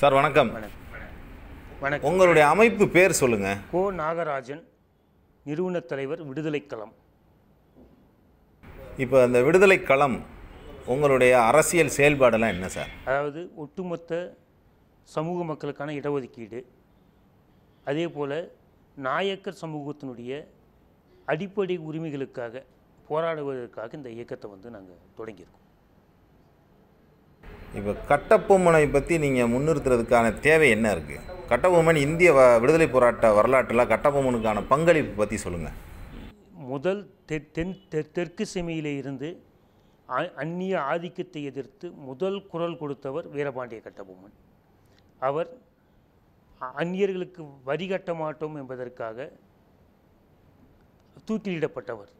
sir வணக்கம் வணக்கம் உங்களுடைய அமைப்பு பேர் சொல்லுங்கள் கோ நாகராஜன் நிறுவன தலைவர் விடுதலை களம் இப்போ அந்த விடுதலை களம் உங்களுடைய அரசியல் செயல்பாடெல்லாம் என்ன சார் அதாவது ஒட்டுமொத்த சமூக மக்களுக்கான இடஒதுக்கீடு அதே போல் நாயக்கர் சமூகத்தினுடைய அடிப்படை உரிமைகளுக்காக போராடுவதற்காக இந்த இயக்கத்தை வந்து நாங்கள் தொடங்கியிருக்கோம் இப்போ கட்டபொம்மனை பற்றி நீங்கள் முன்னிறுத்துறதுக்கான தேவை என்ன இருக்குது கட்டபொம்மன் இந்திய வ விடுதலை போராட்ட வரலாற்றில் கட்டபொம்மனுக்கான பங்களிப்பு பற்றி சொல்லுங்கள் முதல் தெ தென் தெ தெற்கு சிமையில் இருந்து அந்நிய ஆதிக்கத்தை எதிர்த்து முதல் குரல் கொடுத்தவர் வீரபாண்டிய கட்டபொம்மன் அவர் அந்நியர்களுக்கு வரி கட்ட மாட்டோம் என்பதற்காக தூக்கிலிடப்பட்டவர்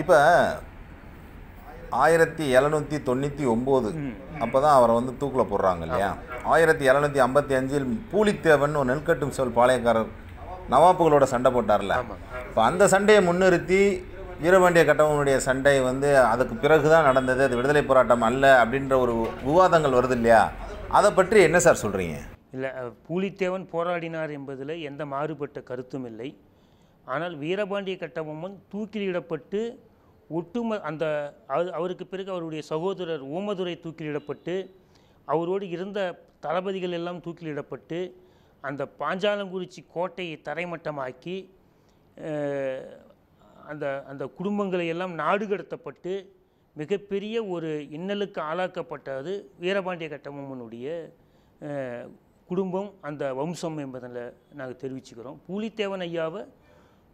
இப்போ ஆயிரத்தி எழுநூற்றி தொண்ணூற்றி ஒம்பது அப்போ தான் அவரை வந்து தூக்கில் போடுறாங்க இல்லையா ஆயிரத்தி எழுநூத்தி ஐம்பத்தி அஞ்சில் பூலித்தேவன் ஒரு நெல்கட்டும் சொல் பாளையக்காரர் நவாப்புகளோட சண்டை போட்டார்ல இப்போ அந்த சண்டையை முன்னிறுத்தி வீரபாண்டிய கட்டவனுடைய சண்டை வந்து அதுக்கு பிறகு தான் நடந்தது அது விடுதலை போராட்டம் அல்ல அப்படின்ற ஒரு விவாதங்கள் வருது இல்லையா அதை பற்றி என்ன சார் சொல்கிறீங்க இல்லை பூலித்தேவன் போராடினார் என்பதில் எந்த மாறுபட்ட கருத்தும் இல்லை ஆனால் வீரபாண்டிய கட்டபொம்மன் தூக்கிலிடப்பட்டு ஒட்டும அந்த அவருக்கு பிறகு அவருடைய சகோதரர் ஓமதுரை தூக்கிலிடப்பட்டு அவரோடு இருந்த தளபதிகள் எல்லாம் தூக்கிலிடப்பட்டு அந்த பாஞ்சாலங்குறிச்சி கோட்டையை தரைமட்டமாக்கி அந்த அந்த குடும்பங்களை எல்லாம் நாடு கடத்தப்பட்டு மிகப்பெரிய ஒரு இன்னலுக்கு ஆளாக்கப்பட்டது வீரபாண்டிய கட்டபொம்மனுடைய குடும்பம் அந்த வம்சம் என்பதில் நாங்கள் தெரிவிச்சுக்கிறோம் பூலித்தேவன் ஐயாவை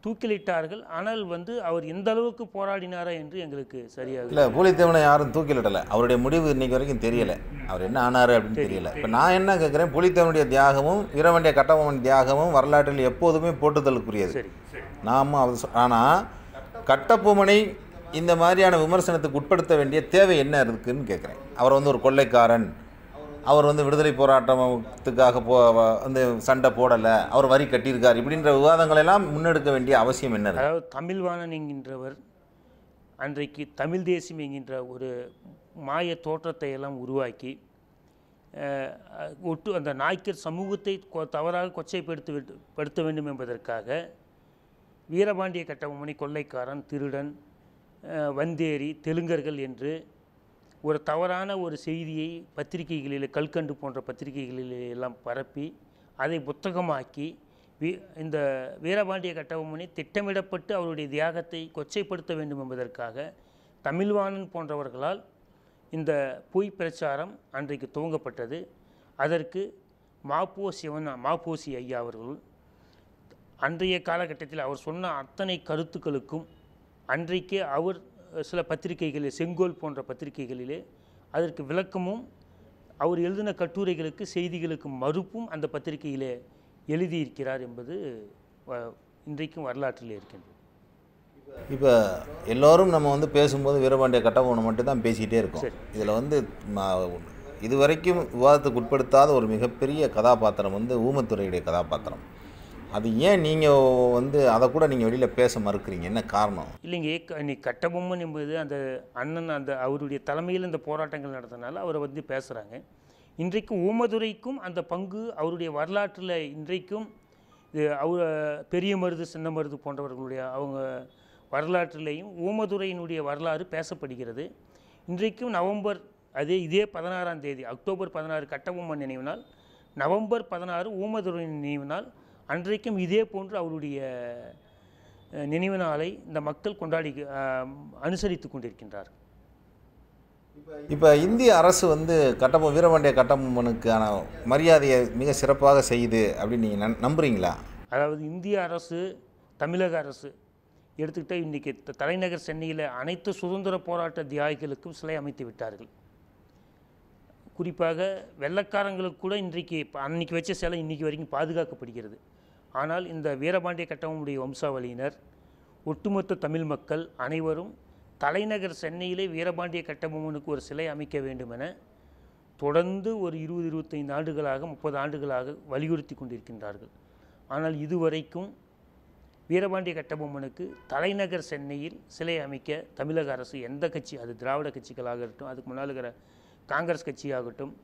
தூக்கிலிட்டார்கள் ஆனால் வந்து அவர் எந்த அளவுக்கு போராடினாரா என்று எங்களுக்கு சரியாக இல்லை புலித்தேவனை யாரும் தூக்கிலிடலை அவருடைய முடிவு இன்னைக்கு வரைக்கும் தெரியலை அவர் என்ன ஆனார் அப்படின்னு தெரியல இப்போ நான் என்ன கேட்குறேன் புலித்தேவனுடைய தியாகமும் வீரவண்டிய கட்டபொம்மன் தியாகமும் வரலாற்றில் எப்போதுமே போட்டுதலுக்குரியது நாமும் அவர் ஆனால் கட்டபொம்மனை இந்த மாதிரியான விமர்சனத்துக்கு உட்படுத்த வேண்டிய தேவை என்ன இருக்குதுன்னு கேட்குறேன் அவர் வந்து ஒரு கொள்ளைக்காரன் அவர் வந்து விடுதலை போராட்டத்துக்காக போ வந்து சண்டை போடலை அவர் வரி கட்டியிருக்கார் இப்படின்ற விவாதங்கள் எல்லாம் முன்னெடுக்க வேண்டிய அவசியம் என்ன அதாவது தமிழ்வாணன் என்கின்றவர் அன்றைக்கு தமிழ் தேசியம் என்கின்ற ஒரு மாய தோற்றத்தை எல்லாம் உருவாக்கி ஒட்டு அந்த நாய்க்கர் சமூகத்தை தவறாக கொச்சைப்படுத்த படுத்த வேண்டும் என்பதற்காக வீரபாண்டிய கட்டபொம்மனை கொள்ளைக்காரன் திருடன் வந்தேரி தெலுங்கர்கள் என்று ஒரு தவறான ஒரு செய்தியை பத்திரிகைகளில் கல்கண்டு போன்ற பத்திரிகைகளிலே எல்லாம் பரப்பி அதை புத்தகமாக்கி இந்த வீரபாண்டிய கட்டபொம்மனை திட்டமிடப்பட்டு அவருடைய தியாகத்தை கொச்சைப்படுத்த வேண்டும் என்பதற்காக தமிழ்வாணன் போன்றவர்களால் இந்த பொய் பிரச்சாரம் அன்றைக்கு துவங்கப்பட்டது அதற்கு மாப்போ சிவன் மாப்போசி ஐயா அவர்கள் அன்றைய காலகட்டத்தில் அவர் சொன்ன அத்தனை கருத்துக்களுக்கும் அன்றைக்கே அவர் சில பத்திரிகைகளில் செங்கோல் போன்ற பத்திரிகைகளிலே அதற்கு விளக்கமும் அவர் எழுதின கட்டுரைகளுக்கு செய்திகளுக்கு மறுப்பும் அந்த பத்திரிகையிலே எழுதியிருக்கிறார் என்பது இன்றைக்கும் வரலாற்றில் இருக்கின்றது இப்போ எல்லோரும் நம்ம வந்து பேசும்போது வீரபாண்டிய கட்டபொம்மனை மட்டும்தான் பேசிக்கிட்டே இருக்கோம் இதில் வந்து இதுவரைக்கும் விவாதத்துக்கு உட்படுத்தாத ஒரு மிகப்பெரிய கதாபாத்திரம் வந்து ஊமத்துறையுடைய கதாபாத்திரம் அது ஏன் நீங்கள் வந்து அதை கூட நீங்கள் வெளியில் பேச மறுக்கிறீங்க என்ன காரணம் இல்லைங்க இன்னைக்கு கட்டபொம்மன் என்பது அந்த அண்ணன் அந்த அவருடைய தலைமையில் இந்த போராட்டங்கள் நடத்தினால அவரை வந்து பேசுகிறாங்க இன்றைக்கும் ஊமதுரைக்கும் அந்த பங்கு அவருடைய வரலாற்றில் இன்றைக்கும் இது அவர் பெரிய மருது சின்ன மருது போன்றவர்களுடைய அவங்க வரலாற்றிலேயும் ஊமதுரையினுடைய வரலாறு பேசப்படுகிறது இன்றைக்கும் நவம்பர் அதே இதே பதினாறாம் தேதி அக்டோபர் பதினாறு கட்டபொம்மன் நினைவு நாள் நவம்பர் பதினாறு ஊமதுரை நினைவு நாள் அன்றைக்கும் இதே போன்று அவருடைய நினைவு நாளை இந்த மக்கள் கொண்டாடி அனுசரித்து கொண்டிருக்கின்றார் இப்போ இந்திய அரசு வந்து கட்டபொ வீரபாண்டிய கட்டபொம்மனுக்கான மரியாதையை மிக சிறப்பாக செய்யுது அப்படின்னு நீங்கள் நம்புறீங்களா அதாவது இந்திய அரசு தமிழக அரசு எடுத்துக்கிட்டால் இன்றைக்கி தலைநகர் சென்னையில் அனைத்து சுதந்திர போராட்ட தியாகிகளுக்கும் சிலை அமைத்து விட்டார்கள் குறிப்பாக வெள்ளக்காரங்களுக்கு கூட இன்றைக்கு அன்றைக்கி வச்ச சிலை இன்றைக்கி வரைக்கும் பாதுகாக்கப்படுகிறது ஆனால் இந்த வீரபாண்டிய கட்டமுடைய வம்சாவளியினர் ஒட்டுமொத்த தமிழ் மக்கள் அனைவரும் தலைநகர் சென்னையிலே வீரபாண்டிய கட்டபொம்மனுக்கு ஒரு சிலை அமைக்க வேண்டுமென தொடர்ந்து ஒரு இருபது இருபத்தைந்து ஆண்டுகளாக முப்பது ஆண்டுகளாக வலியுறுத்தி கொண்டிருக்கின்றார்கள் ஆனால் இதுவரைக்கும் வீரபாண்டிய கட்டபொம்மனுக்கு தலைநகர் சென்னையில் சிலை அமைக்க தமிழக அரசு எந்த கட்சி அது திராவிட கட்சிகளாக இருக்கட்டும் அதுக்கு முன்னால் இருக்கிற காங்கிரஸ் கட்சியாகட்டும்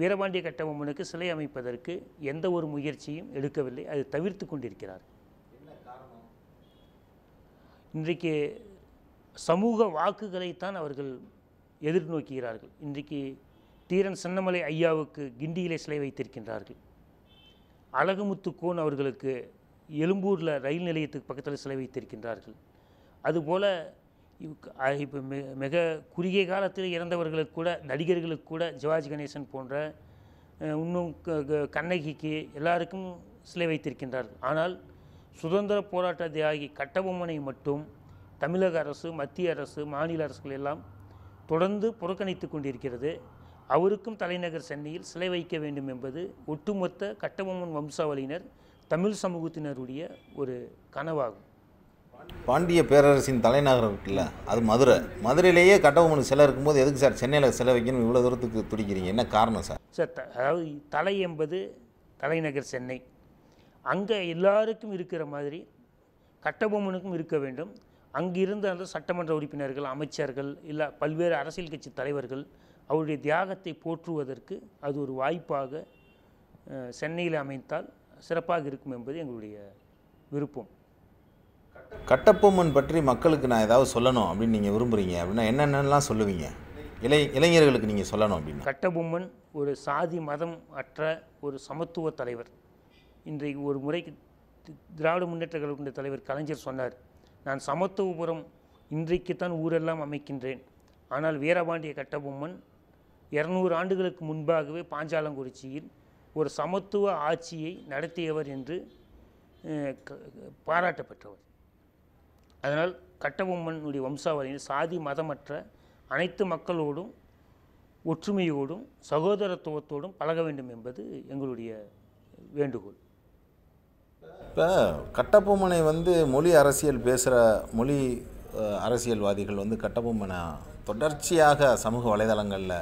வீரபாண்டிய கட்டபொம்மனுக்கு சிலை அமைப்பதற்கு எந்த ஒரு முயற்சியும் எடுக்கவில்லை அது தவிர்த்து கொண்டிருக்கிறார் இன்றைக்கு சமூக வாக்குகளைத்தான் அவர்கள் எதிர்நோக்குகிறார்கள் இன்றைக்கு தீரன் சின்னமலை ஐயாவுக்கு கிண்டியிலே சிலை வைத்திருக்கின்றார்கள் அழகுமுத்து கோன் அவர்களுக்கு எழும்பூரில் ரயில் நிலையத்துக்கு பக்கத்தில் சிலை வைத்திருக்கின்றார்கள் அதுபோல் இப்போ மிக மிக குறுகிய காலத்தில் இறந்தவர்களுக்கு கூட நடிகர்களுக்கு கூட ஜிவாஜி கணேசன் போன்ற இன்னும் கண்ணகிக்கு எல்லாருக்கும் சிலை வைத்திருக்கின்றார்கள் ஆனால் சுதந்திர போராட்ட தியாகி கட்டபொம்மனை மட்டும் தமிழக அரசு மத்திய அரசு மாநில அரசுகள் எல்லாம் தொடர்ந்து புறக்கணித்து கொண்டிருக்கிறது அவருக்கும் தலைநகர் சென்னையில் சிலை வைக்க வேண்டும் என்பது ஒட்டுமொத்த கட்டபொம்மன் வம்சாவளியினர் தமிழ் சமூகத்தினருடைய ஒரு கனவாகும் பாண்டிய பேரரசின் தலைநகர் இருக்குல்ல அது மதுரை மதுரையிலேயே கட்டபொம்மனுக்கு சிலை இருக்கும்போது எதுக்கு சார் சென்னையில் சிலை வைக்கணும் இவ்வளோ தூரத்துக்கு துடிக்கிறீங்க என்ன காரணம் சார் சார் அதாவது தலை என்பது தலைநகர் சென்னை அங்கே எல்லாருக்கும் இருக்கிற மாதிரி கட்டபொம்மனுக்கும் இருக்க வேண்டும் அங்கிருந்த அந்த சட்டமன்ற உறுப்பினர்கள் அமைச்சர்கள் இல்லை பல்வேறு அரசியல் கட்சி தலைவர்கள் அவருடைய தியாகத்தை போற்றுவதற்கு அது ஒரு வாய்ப்பாக சென்னையில் அமைத்தால் சிறப்பாக இருக்கும் என்பது எங்களுடைய விருப்பம் கட்டப்பொம்மன் பற்றி மக்களுக்கு நான் ஏதாவது சொல்லணும் அப்படின்னு நீங்கள் விரும்புகிறீங்க அப்படின்னா என்னென்னலாம் சொல்லுவீங்க இளை இளைஞர்களுக்கு நீங்கள் சொல்லணும் அப்படின்னு கட்டபொம்மன் ஒரு சாதி மதம் அற்ற ஒரு சமத்துவ தலைவர் இன்றைக்கு ஒரு முறைக்கு திராவிட முன்னேற்ற கழகத்தின் தலைவர் கலைஞர் சொன்னார் நான் சமத்துவபுரம் இன்றைக்குத்தான் ஊரெல்லாம் அமைக்கின்றேன் ஆனால் வீரபாண்டிய கட்டபொம்மன் இரநூறு ஆண்டுகளுக்கு முன்பாகவே பாஞ்சாலங்குறிச்சியில் ஒரு சமத்துவ ஆட்சியை நடத்தியவர் என்று பாராட்டப்பெற்றவர் அதனால் கட்டபொம்மனுடைய வம்சாவளியில் சாதி மதமற்ற அனைத்து மக்களோடும் ஒற்றுமையோடும் சகோதரத்துவத்தோடும் பழக வேண்டும் என்பது எங்களுடைய வேண்டுகோள் இப்போ கட்டபொம்மனை வந்து மொழி அரசியல் பேசுகிற மொழி அரசியல்வாதிகள் வந்து கட்டபொம்மனை தொடர்ச்சியாக சமூக வலைதளங்களில்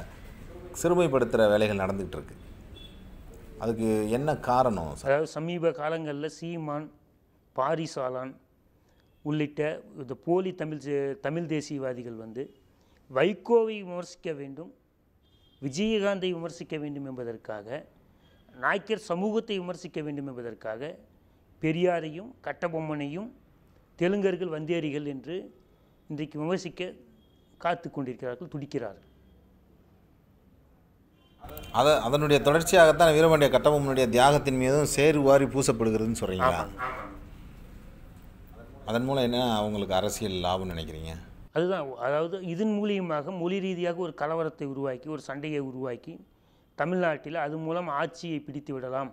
சிறுமைப்படுத்துகிற வேலைகள் நடந்துகிட்டு இருக்கு அதுக்கு என்ன காரணம் அதாவது சமீப காலங்களில் சீமான் பாரிசாலான் உள்ளிட்ட இந்த போலி தமிழ் தமிழ் தேசியவாதிகள் வந்து வைகோவை விமர்சிக்க வேண்டும் விஜயகாந்தை விமர்சிக்க வேண்டும் என்பதற்காக நாய்க்கர் சமூகத்தை விமர்சிக்க வேண்டும் என்பதற்காக பெரியாரையும் கட்டபொம்மனையும் தெலுங்கர்கள் வந்தேரிகள் என்று இன்றைக்கு விமர்சிக்க காத்து கொண்டிருக்கிறார்கள் துடிக்கிறார்கள் அதை அதனுடைய தொடர்ச்சியாகத்தான் வீரபாண்டிய கட்டபொம்மனுடைய தியாகத்தின் மீதும் சேருவாரி பூசப்படுகிறதுன்னு சொல்கிறீங்களா அதன் மூலம் என்ன அவங்களுக்கு அரசியல் லாபம்னு நினைக்கிறீங்க அதுதான் அதாவது இதன் மூலியமாக மொழி ரீதியாக ஒரு கலவரத்தை உருவாக்கி ஒரு சண்டையை உருவாக்கி தமிழ்நாட்டில் அது மூலம் ஆட்சியை பிடித்து விடலாம்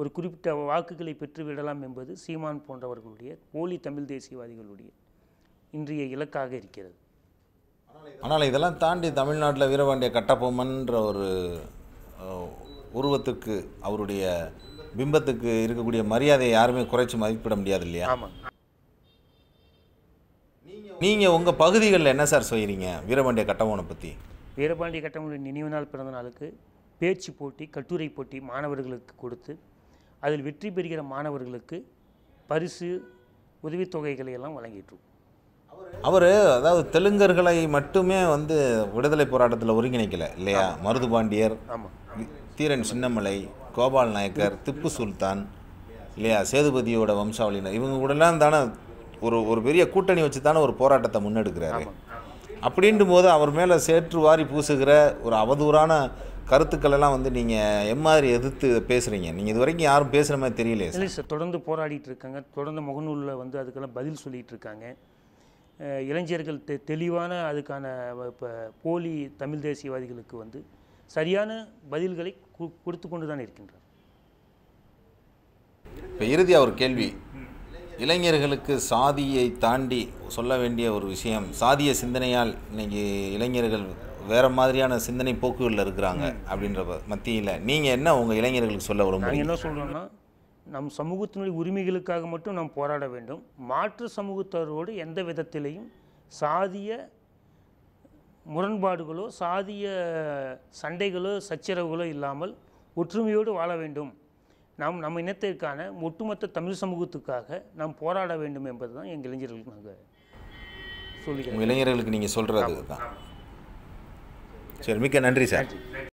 ஒரு குறிப்பிட்ட வாக்குகளை பெற்றுவிடலாம் என்பது சீமான் போன்றவர்களுடைய போலி தமிழ் தேசியவாதிகளுடைய இன்றைய இலக்காக இருக்கிறது ஆனால் இதெல்லாம் தாண்டி தமிழ்நாட்டில் வீரபாண்டிய கட்டப்பொம்மன்ற ஒரு உருவத்துக்கு அவருடைய பிம்பத்துக்கு இருக்கக்கூடிய மரியாதையை யாருமே குறைச்சி மதிப்பிட முடியாது இல்லையா ஆமாம் நீங்கள் உங்கள் பகுதிகளில் என்ன சார் செய்கிறீங்க வீரபாண்டிய கட்டபொம்மனை பற்றி வீரபாண்டிய கட்டபொம்மனுடைய நினைவு நாள் பிறந்த நாளுக்கு பேச்சு போட்டி கட்டுரை போட்டி மாணவர்களுக்கு கொடுத்து அதில் வெற்றி பெறுகிற மாணவர்களுக்கு பரிசு உதவித்தொகைகளை எல்லாம் வழங்கிட்டுருக்கோம் அவர் அதாவது தெலுங்கர்களை மட்டுமே வந்து விடுதலை போராட்டத்தில் ஒருங்கிணைக்கல இல்லையா மருது பாண்டியர் தீரன் சின்னமலை கோபால் நாயக்கர் திப்பு சுல்தான் இல்லையா சேதுபதியோட வம்சாவளியினர் இவங்க கூடலாம் தானே ஒரு ஒரு பெரிய கூட்டணி வச்சு தானே ஒரு போராட்டத்தை முன்னெடுக்கிறாரு அப்படின்ற போது அவர் மேலே சேற்று வாரி பூசுகிற ஒரு அவதூறான கருத்துக்கள் எல்லாம் வந்து நீங்கள் எம்மாதிரி எதிர்த்து பேசுகிறீங்க நீங்கள் இது வரைக்கும் யாரும் பேசுகிற மாதிரி தெரியல இல்லை சார் தொடர்ந்து போராடிட்டு இருக்காங்க தொடர்ந்து முகநூலில் வந்து அதுக்கெல்லாம் பதில் சொல்லிகிட்டு இருக்காங்க இளைஞர்கள் தெ தெளிவான அதுக்கான இப்போ போலி தமிழ் தேசியவாதிகளுக்கு வந்து சரியான பதில்களை கொடுத்து கொண்டு தான் இருக்கின்றார் இப்போ இறுதி அவர் கேள்வி இளைஞர்களுக்கு சாதியை தாண்டி சொல்ல வேண்டிய ஒரு விஷயம் சாதிய சிந்தனையால் இன்றைக்கி இளைஞர்கள் வேறு மாதிரியான சிந்தனை போக்குகளில் இருக்கிறாங்க அப்படின்ற மத்தியில் நீங்கள் என்ன உங்கள் இளைஞர்களுக்கு சொல்ல விரும்புகிறீங்க என்ன சொல்கிறோன்னா நம் சமூகத்தினுடைய உரிமைகளுக்காக மட்டும் நாம் போராட வேண்டும் மாற்று சமூகத்தவரோடு எந்த விதத்திலையும் சாதிய முரண்பாடுகளோ சாதிய சண்டைகளோ சச்சரவுகளோ இல்லாமல் ஒற்றுமையோடு வாழ வேண்டும் நாம் நம் இனத்திற்கான ஒட்டுமொத்த தமிழ் சமூகத்துக்காக நாம் போராட வேண்டும் என்பது தான் எங்கள் இளைஞர்களுக்கு நாங்கள் சொல்லி இளைஞர்களுக்கு நீங்கள் சொல்கிறது தான் சரி மிக்க நன்றி சார்